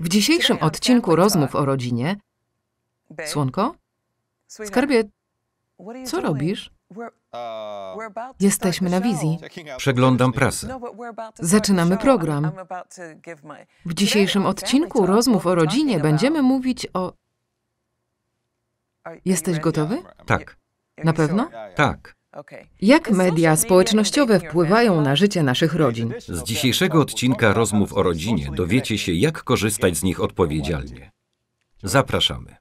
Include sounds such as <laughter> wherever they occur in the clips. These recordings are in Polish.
W dzisiejszym odcinku rozmów o rodzinie. Słonko? Skarbie, co robisz? Jesteśmy na wizji. Przeglądam prasę. No, Zaczynamy program. W dzisiejszym odcinku rozmów o rodzinie będziemy mówić o. Jesteś gotowy? Tak. Na pewno? Tak. tak. Jak media społecznościowe wpływają na życie naszych rodzin? Z dzisiejszego odcinka Rozmów o Rodzinie dowiecie się, jak korzystać z nich odpowiedzialnie. Zapraszamy.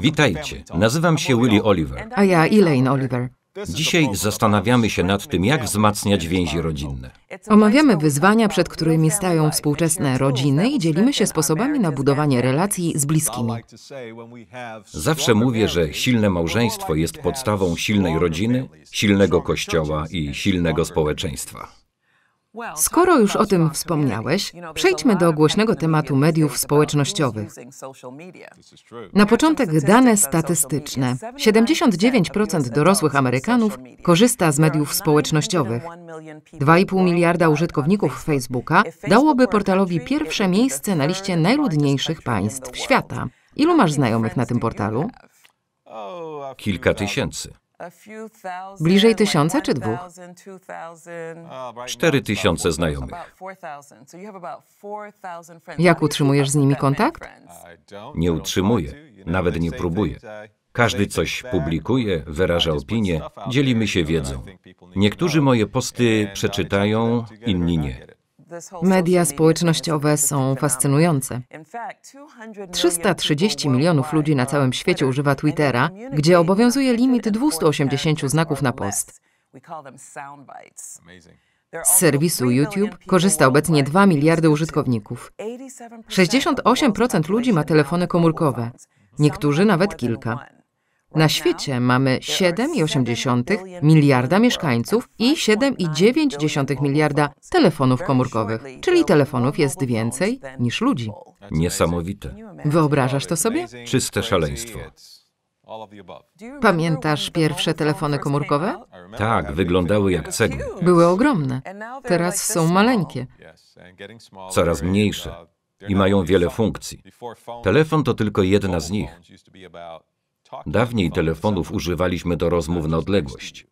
Witajcie, nazywam się Willie Oliver. A ja Elaine Oliver. Dzisiaj zastanawiamy się nad tym, jak wzmacniać więzi rodzinne. Omawiamy wyzwania, przed którymi stają współczesne rodziny i dzielimy się sposobami na budowanie relacji z bliskimi. Zawsze mówię, że silne małżeństwo jest podstawą silnej rodziny, silnego kościoła i silnego społeczeństwa. Skoro już o tym wspomniałeś, przejdźmy do głośnego tematu mediów społecznościowych. Na początek dane statystyczne. 79% dorosłych Amerykanów korzysta z mediów społecznościowych. 2,5 miliarda użytkowników Facebooka dałoby portalowi pierwsze miejsce na liście najludniejszych państw świata. Ilu masz znajomych na tym portalu? Kilka tysięcy. Bliżej tysiąca czy dwóch? Cztery tysiące znajomych. Jak utrzymujesz z nimi kontakt? Nie utrzymuję, nawet nie próbuję. Każdy coś publikuje, wyraża opinie, dzielimy się wiedzą. Niektórzy moje posty przeczytają, inni nie. Media społecznościowe są fascynujące. 330 milionów ludzi na całym świecie używa Twittera, gdzie obowiązuje limit 280 znaków na post. Z serwisu YouTube korzysta obecnie 2 miliardy użytkowników. 68% ludzi ma telefony komórkowe, niektórzy nawet kilka. Na świecie mamy 7,8 miliarda mieszkańców i 7,9 miliarda telefonów komórkowych, czyli telefonów jest więcej niż ludzi. Niesamowite. Wyobrażasz to sobie? Czyste szaleństwo. Pamiętasz pierwsze telefony komórkowe? Tak, wyglądały jak cegły. Były ogromne. Teraz są maleńkie. Coraz mniejsze i mają wiele funkcji. Telefon to tylko jedna z nich. Dawniej telefonów używaliśmy do rozmów na odległość.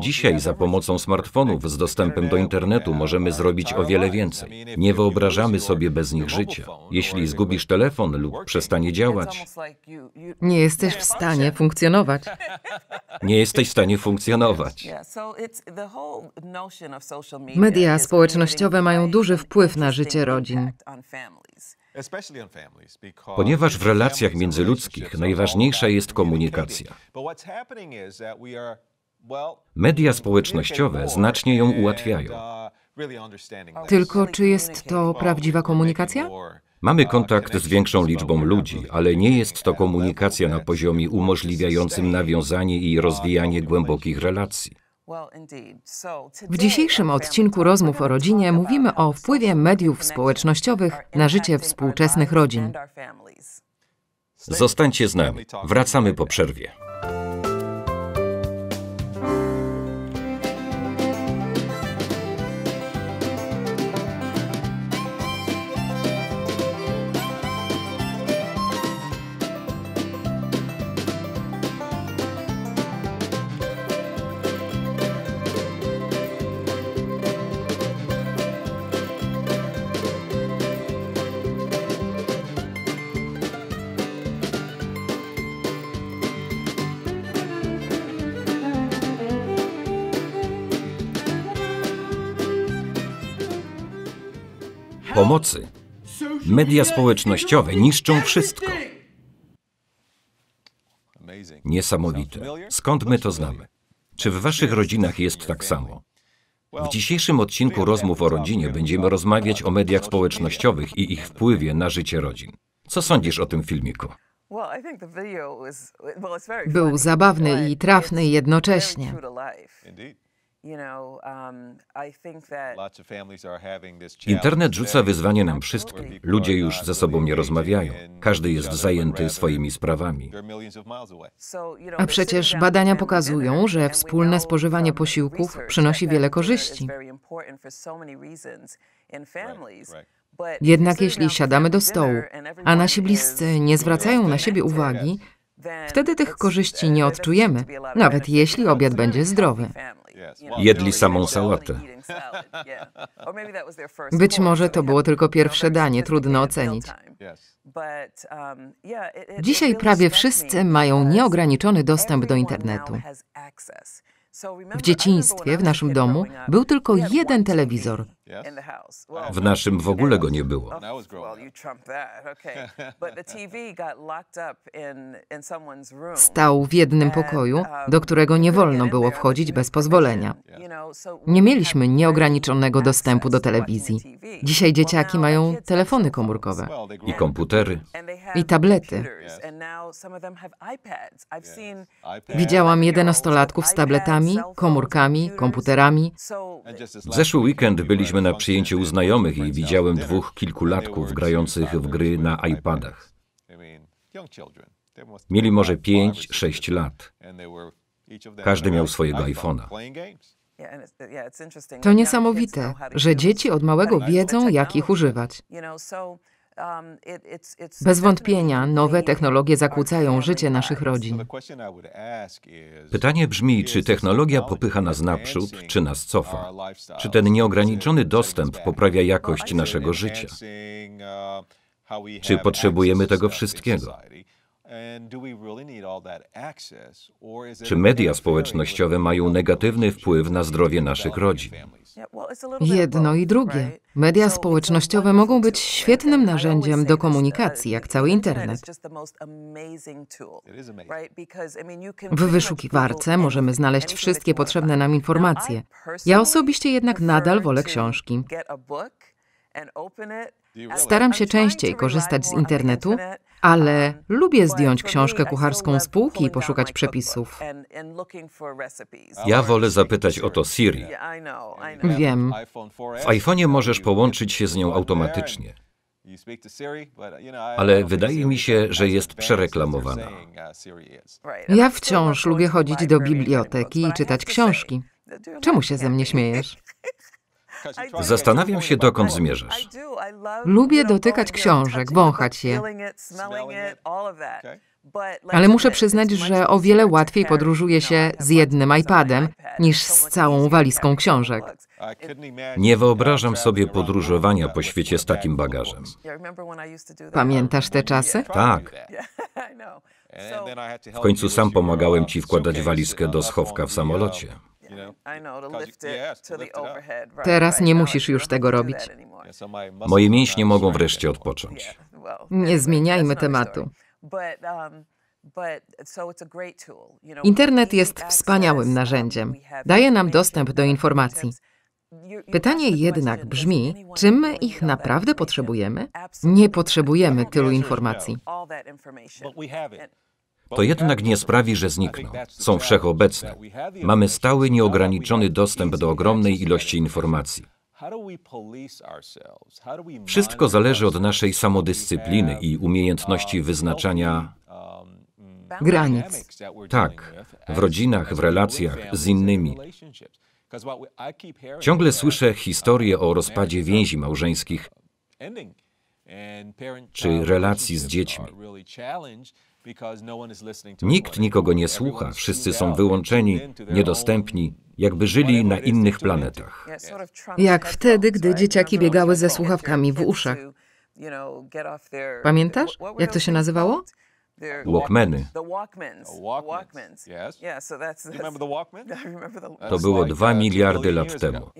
Dzisiaj za pomocą smartfonów z dostępem do internetu możemy zrobić o wiele więcej. Nie wyobrażamy sobie bez nich życia. Jeśli zgubisz telefon lub przestanie działać, Nie jesteś w stanie funkcjonować. nie jesteś w stanie funkcjonować. Media społecznościowe mają duży wpływ na życie rodzin. Ponieważ w relacjach międzyludzkich najważniejsza jest komunikacja. Media społecznościowe znacznie ją uh, ułatwiają. Tylko czy jest to prawdziwa komunikacja? Mamy uh, kontakt z większą liczbą ludzi, ale nie jest to komunikacja na poziomie umożliwiającym nawiązanie i uh, rozwijanie głębokich relacji. W dzisiejszym odcinku Rozmów o Rodzinie mówimy o wpływie mediów społecznościowych na życie współczesnych rodzin. Zostańcie z nami. Wracamy po przerwie. pomocy, media społecznościowe niszczą wszystko. Niesamowite. Skąd my to znamy? Czy w waszych rodzinach jest tak samo? W dzisiejszym odcinku Rozmów o Rodzinie będziemy rozmawiać o mediach społecznościowych i ich wpływie na życie rodzin. Co sądzisz o tym filmiku? Był zabawny i trafny jednocześnie. Um, Internet rzuca wyzwanie nam wszystkim. Ludzie już ze sobą nie rozmawiają. Każdy jest zajęty swoimi sprawami. A przecież badania pokazują, że wspólne spożywanie posiłków przynosi wiele korzyści. Jednak jeśli siadamy do stołu, a nasi bliscy nie zwracają na siebie uwagi, wtedy tych korzyści nie uh, odczujemy, nawet jeśli obiad będzie zdrowy. Jedli samą sałatę. Być może to było tylko pierwsze danie, trudno ocenić. Um, Dzisiaj prawie wszyscy mają nieograniczony dostęp do internetu. W dzieciństwie w naszym domu był tylko jeden telewizor. W naszym w ogóle go nie było. Stał w jednym pokoju, do którego nie wolno było wchodzić bez pozwolenia. Nie mieliśmy nieograniczonego dostępu do telewizji. Dzisiaj dzieciaki mają telefony komórkowe i komputery i tablety. Widziałam jedenastolatków z tabletami telefonami, komórkami, komputerami. W zeszły weekend byliśmy na przyjęciu u znajomych i widziałem dwóch kilkulatków grających w gry na iPadach. Mieli może 5-6 lat. Każdy miał swojego iPhone'a. To niesamowite, że dzieci od małego wiedzą, jak ich używać. Um, Bez wątpienia nowe technologie zakłócają życie naszych rodzin. Pytanie brzmi, czy technologia popycha nas naprzód, czy nas cofa? Czy ten nieograniczony dostęp poprawia jakość naszego życia? Uh, czy potrzebujemy tego wszystkiego? Czy media społecznościowe mają negatywny wpływ na zdrowie naszych rodzin? Jedno i drugie. Media społecznościowe mogą być świetnym narzędziem do uh, komunikacji, jak cały internet. W wyszukiwarce możemy znaleźć wszystkie potrzebne nam informacje. Ja osobiście jednak nadal wolę książki. Staram się częściej korzystać z internetu, ale lubię zdjąć książkę kucharską z półki i poszukać przepisów. Ja wolę zapytać o to Siri. Wiem. W iPhone'ie możesz połączyć się z nią automatycznie. Ale wydaje mi się, że jest przereklamowana. Ja wciąż lubię chodzić do biblioteki i czytać książki. Czemu się ze mnie śmiejesz? Zastanawiam się, dokąd zmierzasz. Lubię dotykać książek, wąchać je. Ale muszę przyznać, że o wiele łatwiej podróżuje się z jednym iPadem niż z całą walizką książek. Nie wyobrażam sobie podróżowania po świecie z takim bagażem. Pamiętasz te czasy? Tak. <laughs> W końcu sam pomagałem ci wkładać walizkę do schowka w samolocie. Teraz nie no, musisz już tego robić. Moje mięśnie mogą wreszcie odpocząć. Nie zmieniajmy tematu. Um, Internet jest wspaniałym narzędziem. Daje nam dostęp do informacji. Pytanie jednak brzmi, czy my ich naprawdę potrzebujemy? Nie potrzebujemy tylu informacji to jednak nie sprawi, że znikną. Są wszechobecne. Mamy stały, nieograniczony dostęp do ogromnej ilości informacji. Wszystko zależy od naszej samodyscypliny i umiejętności wyznaczania granic. Tak, w rodzinach, w relacjach z innymi. Ciągle słyszę historie o rozpadzie więzi małżeńskich czy uh, relacji z dziećmi. No Nikt nikogo nie słucha, wszyscy są wyłączeni, niedostępni, jakby żyli na innych planetach. Jak wtedy, gdy dzieciaki biegały ze słuchawkami w uszach. Pamiętasz, jak to się nazywało? Walkmeny. <laughs> To było 2 uh, miliardy lat temu.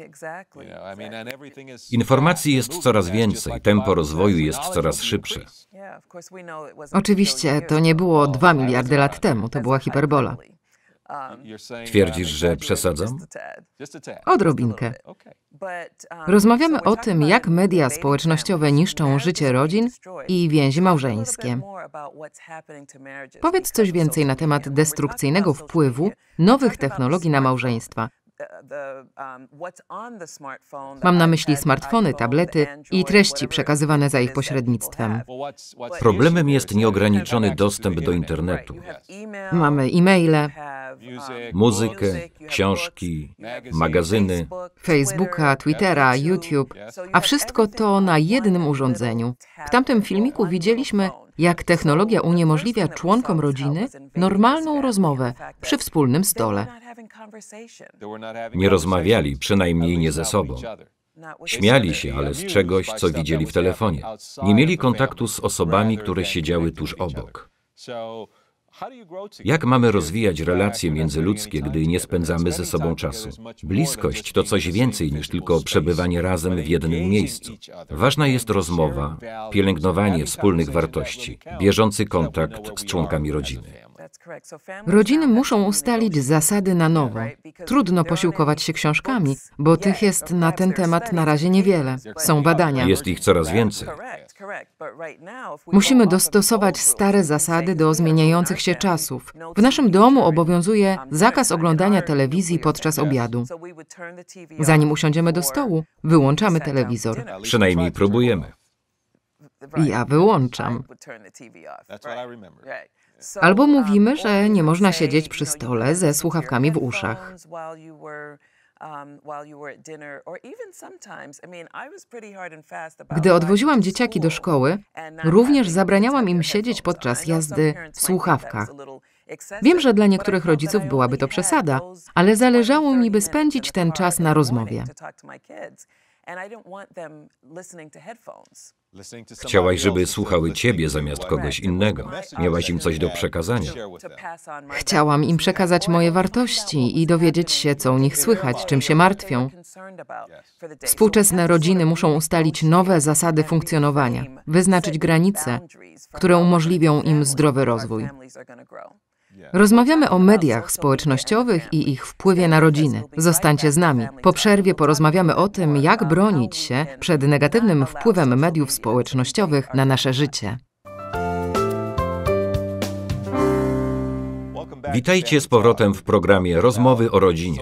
Informacji jest coraz więcej, tempo rozwoju jest coraz szybsze. Oczywiście to nie było 2 miliardy lat temu, to była hiperbola. Um, uh, Twierdzisz, że przesadzam? Odrobinkę. Um, Rozmawiamy o tym, jak media społecznościowe niszczą życie rodzin i więzi małżeńskie. Powiedz coś więcej na temat destrukcyjnego wpływu nowych technologii na małżeństwa, Um, Mam na myśli smartfony, tablety i treści przekazywane za ich pośrednictwem. Problemem jest nieograniczony dostęp do internetu. Mamy e-maile, um, muzykę, książki, magazyny, Facebooka, Twittera, YouTube, a wszystko to na jednym urządzeniu. W tamtym filmiku widzieliśmy, jak technologia uniemożliwia członkom rodziny normalną rozmowę przy wspólnym stole. Nie rozmawiali, przynajmniej nie ze sobą. Śmiali się, ale z czegoś, co widzieli w telefonie. Nie mieli kontaktu z osobami, które siedziały tuż obok. Jak mamy rozwijać relacje międzyludzkie, gdy nie spędzamy ze sobą czasu? Bliskość to coś więcej niż tylko przebywanie razem w jednym miejscu. Ważna jest rozmowa, pielęgnowanie wspólnych wartości, bieżący kontakt z członkami rodziny. Rodziny muszą ustalić zasady na nowo. Trudno posiłkować się książkami, bo tych jest na ten temat na razie niewiele. Są badania. Jest ich coraz więcej. Musimy dostosować stare zasady do zmieniających się czasów. W no naszym domu obowiązuje zakaz oglądania telewizji podczas obiadu. Zanim usiądziemy do stołu, wyłączamy telewizor. Przynajmniej próbujemy. Ja wyłączam. Albo mówimy, że nie można siedzieć przy stole ze słuchawkami w uszach. Gdy odwoziłam dzieciaki do szkoły, również zabraniałam im siedzieć podczas jazdy w słuchawkach. Wiem, że dla niektórych rodziców byłaby to przesada, ale zależało mi, by spędzić ten czas na rozmowie. Chciałaś, żeby słuchały ciebie zamiast kogoś innego. Miałaś im coś do przekazania. Chciałam im przekazać moje wartości i dowiedzieć się, co u nich słychać, czym się martwią. Współczesne rodziny muszą ustalić nowe zasady funkcjonowania, wyznaczyć granice, które umożliwią im zdrowy rozwój. Rozmawiamy o mediach społecznościowych i ich wpływie na rodziny. Zostańcie z nami. Po przerwie porozmawiamy o tym, jak bronić się przed negatywnym wpływem mediów społecznościowych na nasze życie. Witajcie z powrotem w programie Rozmowy o rodzinie.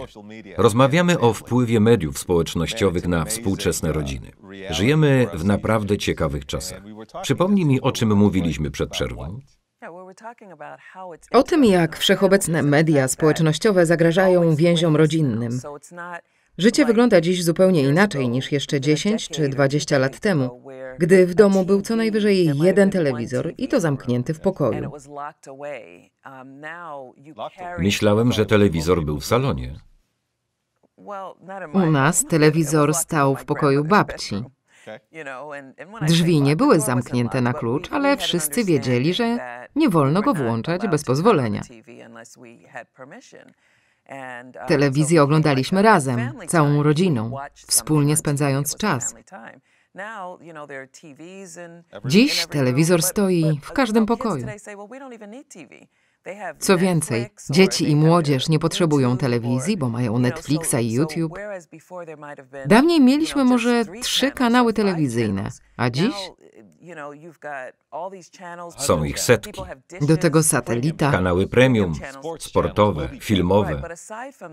Rozmawiamy o wpływie mediów społecznościowych na współczesne rodziny. Żyjemy w naprawdę ciekawych czasach. Przypomnij mi, o czym mówiliśmy przed przerwą. O tym, jak wszechobecne media społecznościowe zagrażają więziom rodzinnym. Życie wygląda dziś zupełnie inaczej niż jeszcze 10 czy 20 lat temu, gdy w domu był co najwyżej jeden telewizor i to zamknięty w pokoju. Um, Myślałem, że telewizor był w salonie. U nas telewizor stał w pokoju babci. Drzwi nie były zamknięte na klucz, ale wszyscy wiedzieli, że nie wolno go włączać bez pozwolenia. Uh, Telewizję oglądaliśmy razem, całą rodziną, wspólnie spędzając czas. Dziś telewizor stoi w każdym pokoju. Co więcej, dzieci i młodzież nie potrzebują telewizji, bo mają Netflixa i YouTube. Dawniej mieliśmy może trzy kanały telewizyjne, a dziś są ich setki. Do tego satelita. Kanały premium, sportowe, filmowe.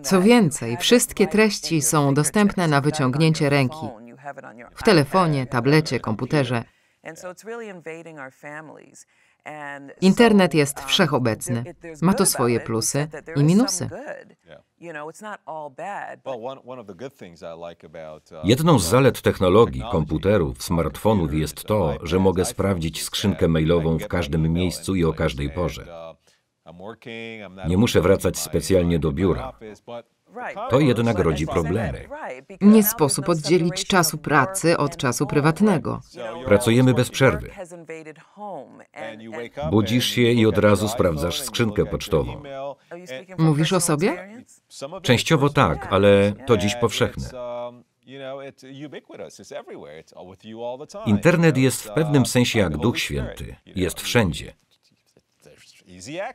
Co więcej, wszystkie treści są dostępne na wyciągnięcie ręki. W telefonie, tablecie, komputerze. Internet jest um, wszechobecny. Ma to swoje plusy i minusy. Jedną z zalet technologii, komputerów, smartfonów jest uh, to, że mogę sprawdzić skrzynkę mailową w każdym miejscu i o każdej porze. Uh, Nie muszę wracać specjalnie uh, do biura. To jednak rodzi problemy. Nie sposób oddzielić czasu pracy od czasu prywatnego. Pracujemy bez przerwy. Budzisz się i od razu sprawdzasz skrzynkę pocztową. Mówisz o sobie? Częściowo tak, ale to dziś powszechne. Um, Internet jest w pewnym uh, sensie jak Duch Święty, jest wszędzie.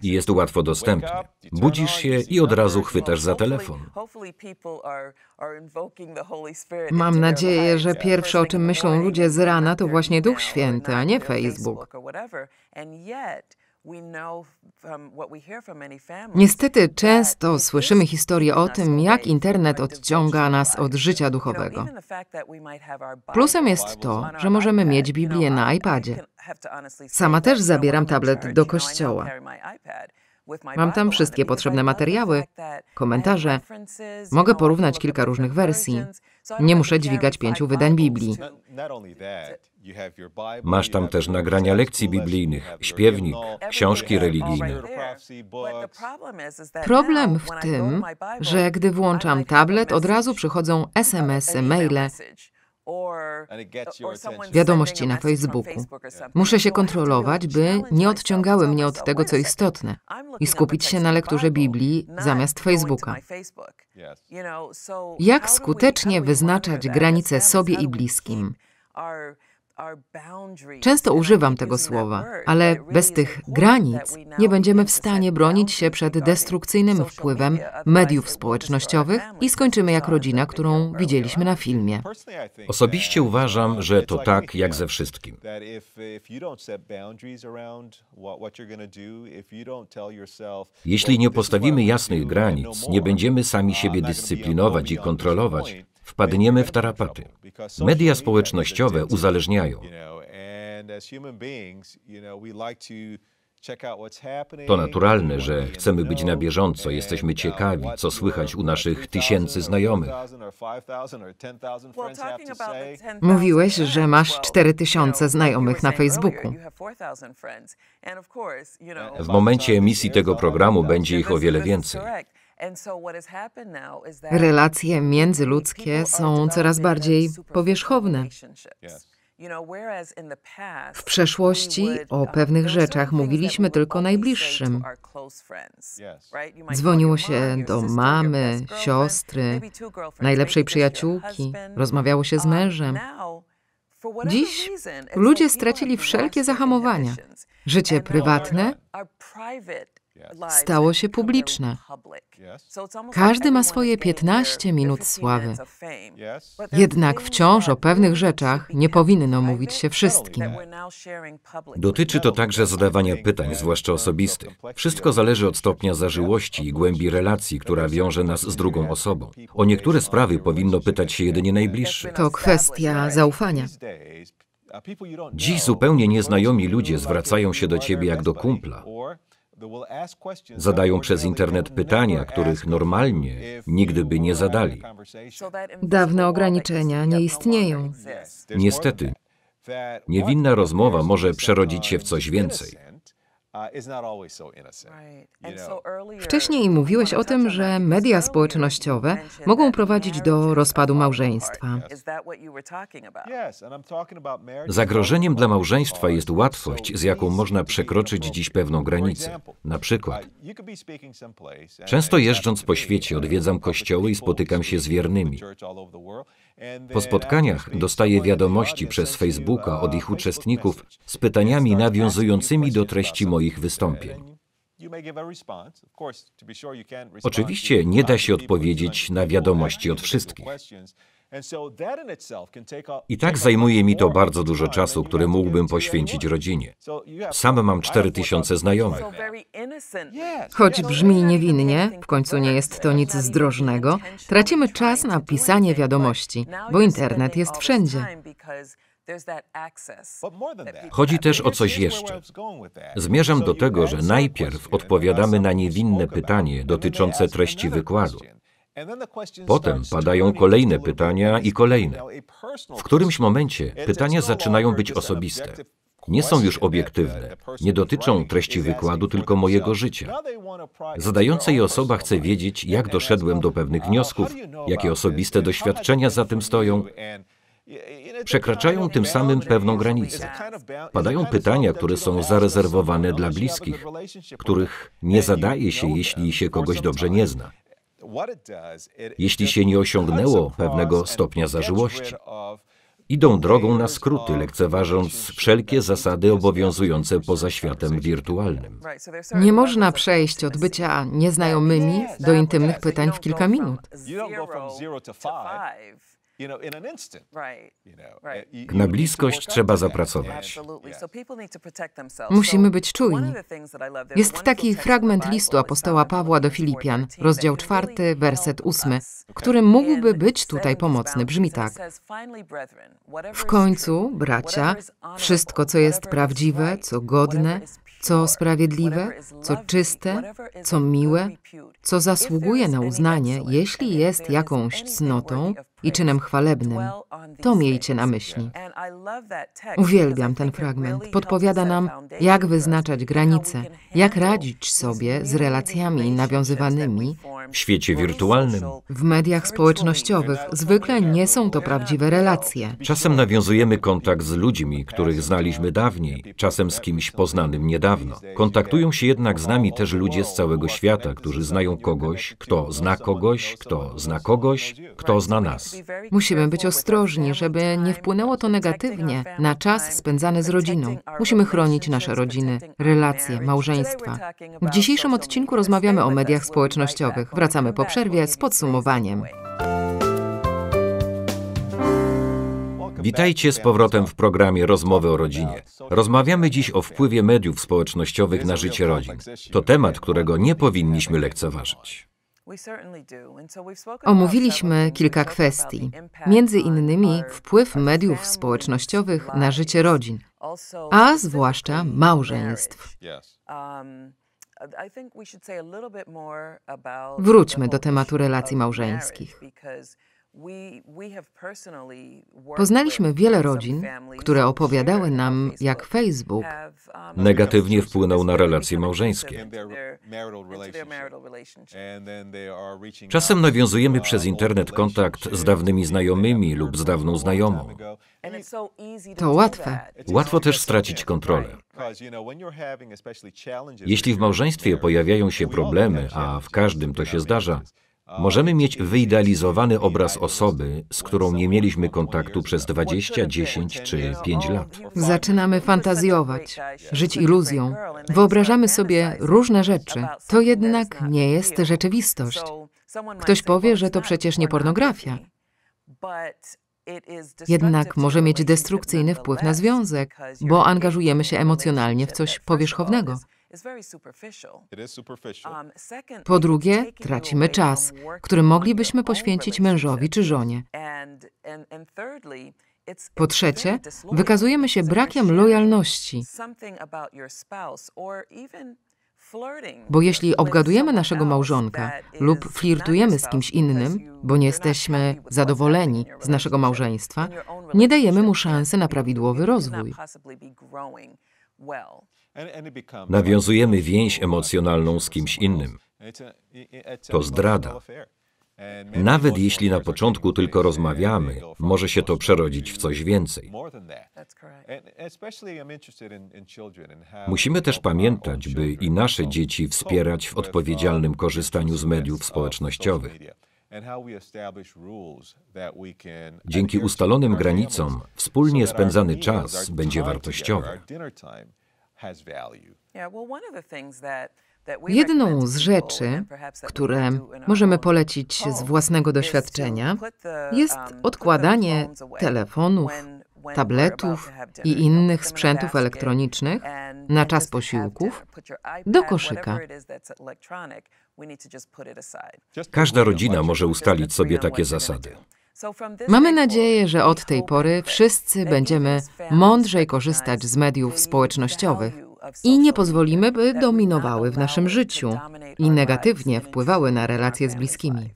Jest łatwo dostępny. Budzisz się i od razu chwytasz za telefon. Mam nadzieję, że pierwsze o czym myślą ludzie z rana to właśnie Duch Święty, a nie Facebook. Niestety często słyszymy historie o tym, jak internet odciąga nas od życia duchowego. Plusem jest to, że możemy mieć Biblię na iPadzie. Sama też no zabieram tablet do kościoła. Mam tam wszystkie potrzebne materiały, komentarze, mogę porównać kilka różnych wersji. Nie muszę dźwigać pięciu wydań Biblii. Masz tam też nagrania lekcji biblijnych, śpiewnik, książki religijne. Problem w tym, że gdy włączam tablet, od razu przychodzą SMS-y, maile. Wiadomości na Facebooku. Muszę się kontrolować, by nie odciągały mnie od tego, co istotne, i skupić się na lekturze Biblii zamiast Facebooka. Jak skutecznie wyznaczać granice sobie i bliskim? Często używam tego słowa, ale bez tych granic nie będziemy w stanie bronić się przed destrukcyjnym wpływem mediów społecznościowych i skończymy jak rodzina, którą widzieliśmy na filmie. Osobiście uważam, że to tak jak ze wszystkim. Jeśli nie postawimy jasnych granic, no nie będziemy sami uh, siebie dyscyplinować i kontrolować, wpadniemy w tarapaty. Media społecznościowe uzależniają. To naturalne, że chcemy być na bieżąco, jesteśmy uh, ciekawi, co słychać u naszych tysięcy znajomych. Mówiłeś, że masz 4000 znajomych na Facebooku. W momencie emisji tego programu będzie ich o wiele więcej. Relacje międzyludzkie są coraz bardziej powierzchowne. W przeszłości o um, pewnych rzeczach mówiliśmy tylko najbliższym. Dzwoniło się do mamy, siostry, najlepszej przyjaciółki, rozmawiało się z um, mężem. Dziś ludzie stracili wszelkie zahamowania. Życie no prywatne stało się publiczne. Każdy ma swoje 15 minut sławy. Jednak wciąż o pewnych rzeczach nie powinno mówić się wszystkim. Dotyczy to także zadawania pytań, zwłaszcza osobistych. Wszystko zależy od stopnia zażyłości i głębi relacji, która wiąże nas z drugą osobą. O niektóre sprawy powinno pytać się jedynie najbliższych. To kwestia zaufania. Dziś zupełnie nieznajomi ludzie zwracają się do ciebie jak do kumpla, Zadają przez internet pytania, których normalnie nigdy by nie zadali. Dawne ograniczenia nie no istnieją. Niestety, niewinna rozmowa może przerodzić się w coś więcej. Wcześniej mówiłeś o tym, że media społecznościowe mogą prowadzić do rozpadu małżeństwa. Zagrożeniem dla małżeństwa jest łatwość, z jaką można przekroczyć dziś pewną granicę. Na przykład, uh, często jeżdżąc po świecie, odwiedzam kościoły i spotykam się z wiernymi. Po spotkaniach dostaję wiadomości przez Facebooka od ich uczestników z pytaniami nawiązującymi do treści moich wystąpień. Oczywiście nie da się odpowiedzieć na wiadomości od wszystkich. I tak zajmuje mi to bardzo dużo czasu, który mógłbym poświęcić rodzinie. Sam mam 4000 znajomych. Choć brzmi niewinnie, w końcu nie jest to nic zdrożnego, tracimy czas na pisanie wiadomości, bo internet jest wszędzie. Chodzi też o coś jeszcze. Zmierzam do tego, że najpierw odpowiadamy na niewinne pytanie dotyczące treści wykładu. Potem padają kolejne pytania i kolejne. W którymś momencie pytania zaczynają być osobiste. Nie są już uh, obiektywne, nie dotyczą treści wykładu, tylko mojego życia. Zadająca je osoba chce wiedzieć, jak doszedłem do pewnych uh, wniosków, jakie osobiste doświadczenia za tym stoją. Przekraczają tym samym pewną granicę. Padają pytania, które są zarezerwowane dla bliskich, których nie zadaje się, jeśli się kogoś dobrze nie zna. Jeśli się nie osiągnęło pewnego stopnia zażyłości, idą drogą na skróty, lekceważąc wszelkie zasady obowiązujące poza światem wirtualnym. Nie można przejść od bycia nieznajomymi do intymnych pytań w kilka minut. Na bliskość trzeba zapracować. Musimy być czujni. Jest taki fragment listu apostoła Pawła do Filipian, rozdział 4, werset 8, który mógłby być tutaj pomocny. Brzmi tak. W końcu, bracia, wszystko, co jest prawdziwe, co godne, co sprawiedliwe, co czyste, co miłe, co zasługuje na uznanie, jeśli jest jakąś cnotą, i czynem chwalebnym. To miejcie na myśli. Uwielbiam ten fragment. Podpowiada nam, jak wyznaczać granice, jak radzić sobie z relacjami nawiązywanymi w świecie wirtualnym. W mediach społecznościowych zwykle nie są to prawdziwe relacje. Czasem nawiązujemy kontakt z ludźmi, których znaliśmy dawniej, czasem z kimś poznanym niedawno. Kontaktują się jednak z nami też ludzie z całego świata, którzy znają kogoś, kto zna kogoś, kto zna kogoś, kto zna nas. Musimy być ostrożni, żeby nie wpłynęło to negatywnie na czas spędzany z rodziną. Musimy chronić nasze rodziny, relacje, małżeństwa. W dzisiejszym odcinku rozmawiamy o mediach społecznościowych. Wracamy po przerwie z podsumowaniem. Witajcie z powrotem w programie Rozmowy o rodzinie. Rozmawiamy dziś o wpływie mediów społecznościowych na życie rodzin. To temat, którego nie powinniśmy lekceważyć. Omówiliśmy kilka kwestii, między innymi wpływ mediów społecznościowych na życie rodzin, a zwłaszcza małżeństw. Um, Wróćmy do tematu relacji małżeńskich. Poznaliśmy wiele rodzin, które opowiadały nam, jak Facebook um, negatywnie wpłynął na relacje małżeńskie. Czasem nawiązujemy uh, przez internet kontakt z dawnymi znajomymi lub z dawną znajomą. To łatwe. Łatwo też stracić kontrolę. Jeśli w małżeństwie pojawiają się problemy, a w każdym to się zdarza, Możemy mieć wyidealizowany obraz osoby, z którą nie mieliśmy kontaktu przez 20, 10 czy 5 lat. Zaczynamy fantazjować, żyć iluzją. Wyobrażamy sobie różne rzeczy. To jednak nie jest rzeczywistość. Ktoś powie, że to przecież nie pornografia. Jednak może mieć destrukcyjny wpływ na związek, bo angażujemy się emocjonalnie w coś powierzchownego. Um, po drugie, tracimy czas, który moglibyśmy poświęcić mężowi czy żonie. Po trzecie, wykazujemy się brakiem lojalności. Bo jeśli obgadujemy naszego małżonka lub flirtujemy z kimś innym, bo nie jesteśmy zadowoleni z naszego małżeństwa, nie dajemy mu szansy na prawidłowy rozwój. Nawiązujemy więź emocjonalną z kimś innym. To zdrada. Nawet jeśli na początku tylko rozmawiamy, może się to przerodzić w coś więcej. Musimy też pamiętać, by i nasze dzieci wspierać w odpowiedzialnym korzystaniu z mediów społecznościowych. Dzięki ustalonym granicom wspólnie spędzany czas będzie wartościowy. Jedną z rzeczy, które możemy polecić z własnego doświadczenia, jest um, odkładanie telefonów, tabletów i innych sprzętów elektronicznych na czas posiłków do koszyka. Każda rodzina może ustalić sobie takie zasady. Mamy nadzieję, że od tej pory wszyscy będziemy mądrzej korzystać z mediów społecznościowych i nie pozwolimy, by dominowały w naszym życiu i negatywnie wpływały na relacje z bliskimi.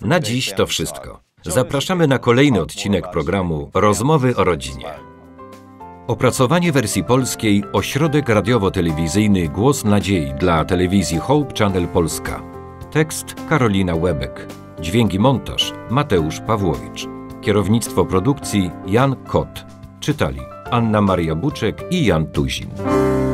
Na dziś to wszystko. Zapraszamy na kolejny odcinek tak programu Rozmowy o rodzinie. Opracowanie wersji polskiej Ośrodek Radiowo-Telewizyjny Głos Nadziei dla telewizji Hope Channel Polska. Tekst Karolina Łebek. Dźwięki montaż Mateusz Pawłowicz. Kierownictwo produkcji Jan Kot. Czytali Anna Maria Buczek i Jan Tuzin.